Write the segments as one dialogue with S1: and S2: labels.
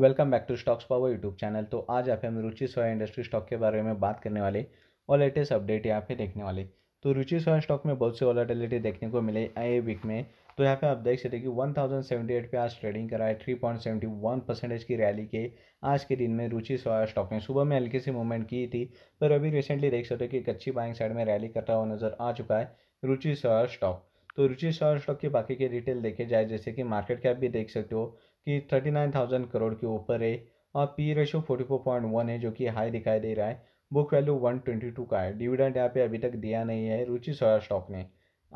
S1: welcome back to stocks power YouTube channel तो आज आप हम रुचि सोया इंडस्ट्री स्टॉक के बारे में बात करने वाले और लेटेस्ट अपडेट यहाँ पे देखने वाले तो रुचि सोया स्टॉक में बहुत सी वॉलेटिलिटी देखने को मिले आए वीक में तो यहाँ पे आप देख सकते कि 1078 पे आज ट्रेडिंग करा है वन परसेंटेज की रैली के आज के दिन में रुचि सोया स्टॉक ने सुबह में हल्की सी मूवमेंट की थी पर अभी रिसेंटली देख सकते हो कि एक अच्छी बाइंग साइड में रैली करता हुआ नजर आ चुका है रुचि सोया स्टॉक तो रुचि सोया स्टॉक की बाकी के डिटेल देखे जाए जैसे कि मार्केट कैप भी देख सकते हो कि थर्टी नाइन थाउजेंड करोड़ के ऊपर है और P ratio forty four point one है जो कि हाई दिखाई दे रहा है book value one twenty two का है डिविडेंड यहाँ पे अभी तक दिया नहीं है रुचि सोया स्टॉक ने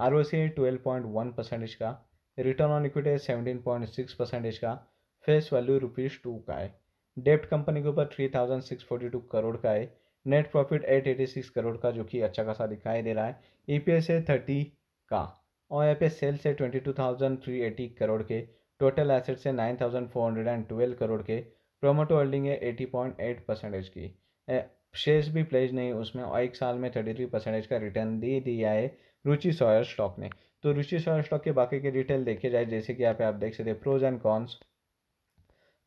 S1: R O C twelve point one percentage का रिटर्न ऑन इक्विटी है सेवनटीन पॉइंट सिक्स परसेंटेज का फेस वैल्यू रुपीज़ टू का है डेप्ट कंपनी के ऊपर three thousand six forty two crore का है net profit eight eighty six crore का जो कि अच्छा खासा दिखाई दे रहा है ई पी एस है थर्टी का और यहाँ पे सेल्स है twenty two thousand three eighty crore के टोटल एसेट्स है nine thousand four hundred and twelve crore के प्रोमोटो होल्डिंग है एटी पॉइंट एट परसेंटेज की शेयर्स भी प्लेज नहीं उसमें और एक साल में थर्टी थ्री परसेंटेज का रिटर्न दे दिया है रुचि सॉयर स्टॉक ने तो रुचि सॉयर स्टॉक के बाकी के डिटेल देखे जाए जैसे कि यहाँ पे आप देख सकते हैं प्रोज एंड कॉन्स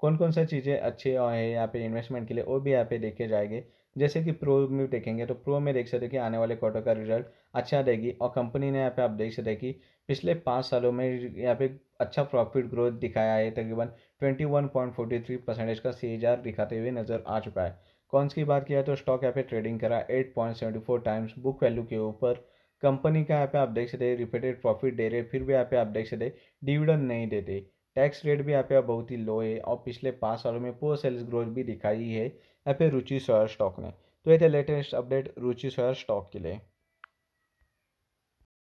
S1: कौन कौन सा चीज़ें अच्छे है यहाँ पे इन्वेस्टमेंट के लिए वो भी यहाँ पे देखे जाएंगे जैसे कि प्रो में देखेंगे तो प्रो में देख सकते कि आने वाले क्वार्टर का रिजल्ट अच्छा देगी और कंपनी ने यहाँ पे आप देख सकते कि पिछले पाँच सालों में यहाँ पे अच्छा प्रॉफिट ग्रोथ दिखाया है तकरीबन twenty one point forty three percentage का सी एच आर दिखाते हुए नज़र आ चुका है कौन की बात किया तो स्टॉक यहाँ पे ट्रेडिंग करा eight point seventy four times book value के ऊपर कंपनी का यहाँ पे आप देख सकते रिपीटेड प्रॉफिट दे रहे फिर भी यहाँ पे आप देख सकते डिविडेंड नहीं देते टैक्स रेट भी यहाँ पे बहुत ही लो है और पिछले पाँच सालों में पूरा सेल्स ग्रोथ भी दिखाई है यहाँ पे रुचि सोयर स्टॉक ने तो ये थे latest update Ruchi Soya stock के लिए